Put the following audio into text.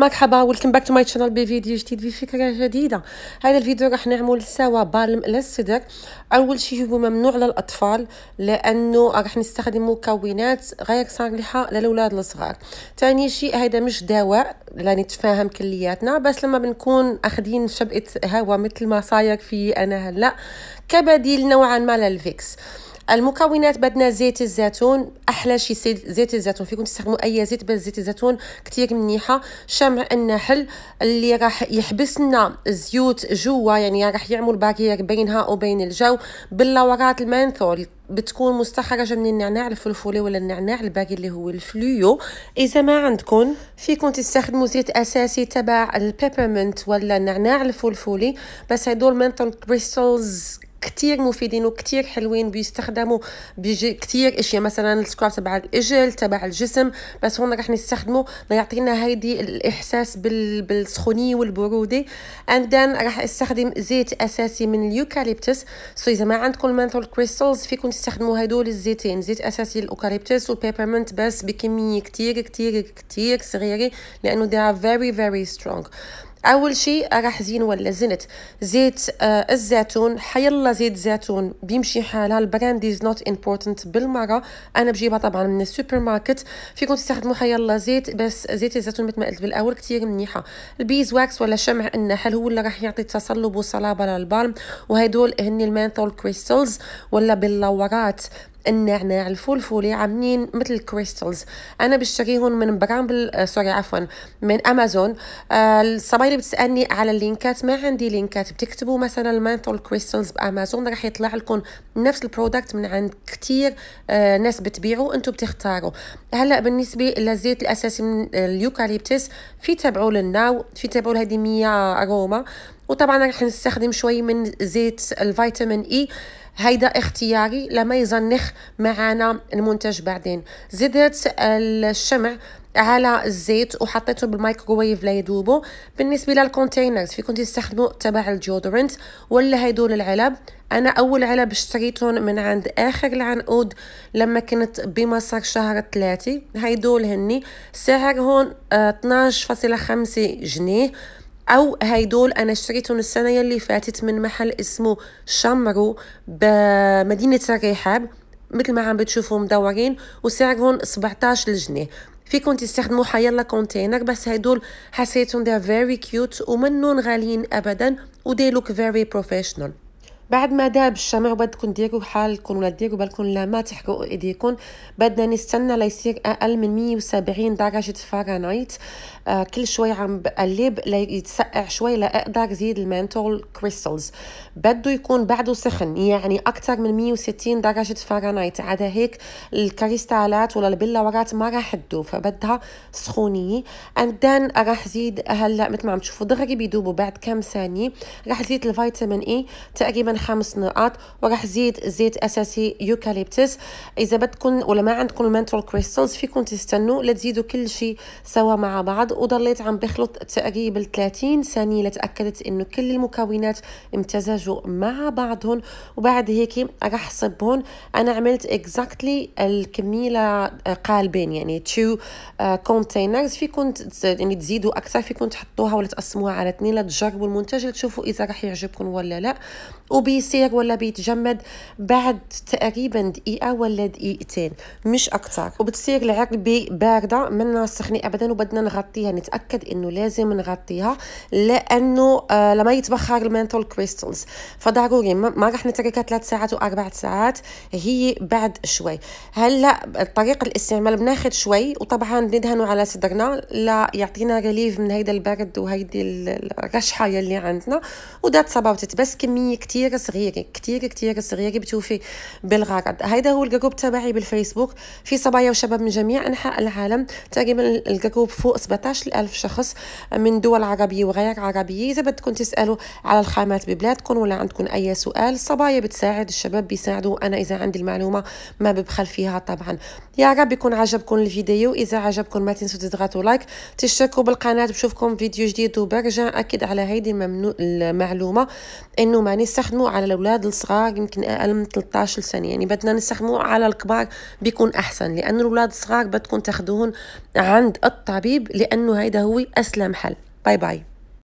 مرحبا ولكم باك تو ماي شانل بفيديو جديد بفكره جديده هذا الفيديو راح نعمل سوا بالم للصدر اول شيء هو ممنوع للاطفال لانه راح نستخدم مكونات غير صالحه للاولاد الصغار ثاني شيء هذا مش دواء لا نتفاهم كلياتنا بس لما بنكون اخذين شبئه هواء مثل ما صاير في انا هلا كبديل نوعا ما للفيكس المكونات بدنا زيت الزيتون احلى شي زيت الزيتون فيكم تستخدموا اي زيت بس زيت الزيتون كثير منيحه شمع النحل اللي راح يحبس لنا الزيوت جوا يعني راح يعمل بارير بينها وبين الجو باللورات المنثور بتكون مستخرجه من النعناع الفلفولي ولا النعناع الباقي اللي هو الفلويو اذا ما عندكم فيكم تستخدموا زيت اساسي تبع البيبرمنت ولا النعناع الفلفولي بس هدول منثول كريستلز كتير مفيدين وكتير حلوين بيستخدموا بيجي كتير اشياء مثلا السكراب تبع الاجل تبع الجسم بس هون رح نستخدمه ليعطينا هيدي الاحساس بال... بالسخونيه والبروده and then رح استخدم زيت اساسي من اليوكاليبتس سو اذا ما عندكم المانثول كريستالز فيكم تستخدموا هدول الزيتين زيت اساسي الاوكاليبتس والبيبرمنت بس بكميه كتير كتير كتير صغيره لانه they are very very strong اول شيء راح زين ولا زنت زيت آه الزيتون حيلا زيت زيتون بيمشي حالها البراند از نوت امبورتنت بالمره انا بجيبها طبعا من السوبر ماركت فيكم تستخدموا حيلا زيت بس زيت الزيتون مثل ما قلت بالاول كثير منيحه البيز واكس ولا شمع النحل هو اللي راح يعطي تصلب وصلابه للبالم وهدول هن المانثول كريستالز ولا بلورات النعناع الفلفلي عاملين مثل كريستالز انا بشتريهم من برامبل آه، سوري عفوا من امازون آه، الصبايا اللي بتسالني على اللينكات ما عندي لينكات بتكتبوا مثلا المانثول كريستالز بامازون راح يطلع لكم نفس البرودكت من عند كتير آه، ناس بتبيعوا انتم بتختاروا هلا بالنسبه للزيت الاساسي من اليوكاليبتس في تبعوا للناو في تبعوا لهذه 100 اروما وطبعا رح نستخدم شوي من زيت الفيتامين اي هيدا اختياري لما يزنخ معانا المنتج بعدين زدت الشمع على الزيت وحطيته بالمايكروويف ليدوبه بالنسبه للكونتينرز فيكم تستخدموا تبع الديودورنت ولا هيدول العلب انا اول علب اشتريتهم من عند اخر العنقود لما كنت بمصر شهر ثلاثة هيدول هني سعرهم 12.5 آه، جنيه او هيدول انا اشتريتهم السنه يلي فاتت من محل اسمه شمرو بمدينه الرحاب مثل ما عم بتشوفوا مدورين وسعرهم 17 جنيه فيكم تستخدموا حيلا كونتينر بس هيدول حسيتهم they're very cute ومنهم غاليين ابدا و they look very professional بعد ما داب الشمع بدكم ديروا حالكم ولا ديروا بالكم لا ما تحرقوا ايديكم بدنا نستنى ليصير اقل من 170 درجه فارنهايت آه كل شوي عم بقلب ليتسقع شوي لاقدر زيد المنتول كريستالز بده يكون بعده سخن يعني اكثر من 160 درجه فارنهايت عدا هيك الكريستالات ولا البلورات ما راح تدو فبدها سخونيه اند ذن راح زيد هلا مثل ما عم تشوفوا دغري بيدوبوا بعد كم ثانيه راح زيد الفيتامين اي تقريبا خمس نقاط وراح زيد زيت اساسي يوكاليبتس اذا بدكم ولا ما عندكم المنترول كريستالز فيكم تستنوا لتزيدوا كل شيء سوا مع بعض وضليت عم بخلط تقريبا 30 ثانيه لتاكدت انه كل المكونات امتزجوا مع بعضهم وبعد هيك راح صبهم انا عملت اكزاكتلي الكميه آه، قالبين يعني تو كونتينرز آه، فيكم يعني تزيدوا اكثر فيكم تحطوها ولا تقسموها على اثنين لتجربوا المنتج لتشوفوا اذا راح يعجبكم ولا لا وب بيصير ولا بيتجمد بعد تقريبا دقيقه ولا دقيقتين مش اكثر وبتصير العربه بارده منا سخنه ابدا وبدنا نغطيها نتاكد انه لازم نغطيها لانه آه لما يتبخر المنتول كريستلز فضروري ما راح نتركها ثلاث ساعات واربع ساعات هي بعد شوي هلا هل طريقه الاستعمال بناخذ شوي وطبعا ندهنه على صدرنا ليعطينا ريليف من هيدا البرد وهيدي الرشحه يلي عندنا وذات اباوت بس كميه كثير صغيره كثير كثير صغيره بتوفي بالغرض هيدا هو الجروب تبعي بالفيسبوك في صبايا وشباب من جميع انحاء العالم تقريبا الجروب فوق 17000 شخص من دول عربيه وغير عربيه اذا بدكم تسالوا على الخامات ببلادكم ولا عندكم اي سؤال الصبايا بتساعد الشباب بيساعدوا انا اذا عندي المعلومه ما ببخل فيها طبعا يا رب يكون عجبكم الفيديو اذا عجبكم ما تنسوا تضغطوا لايك تشتركوا بالقناه بشوفكم فيديو جديد وبرجع اكد على هيدي المعلومه انه ما نستخدم نستخدموه على الاولاد الصغار يمكن اقل من 13 سنه يعني بدنا نستخدموه على الكبار بيكون احسن لان الاولاد الصغار بدكم تاخذوهم عند الطبيب لانه هيدا هو اسلم حل باي باي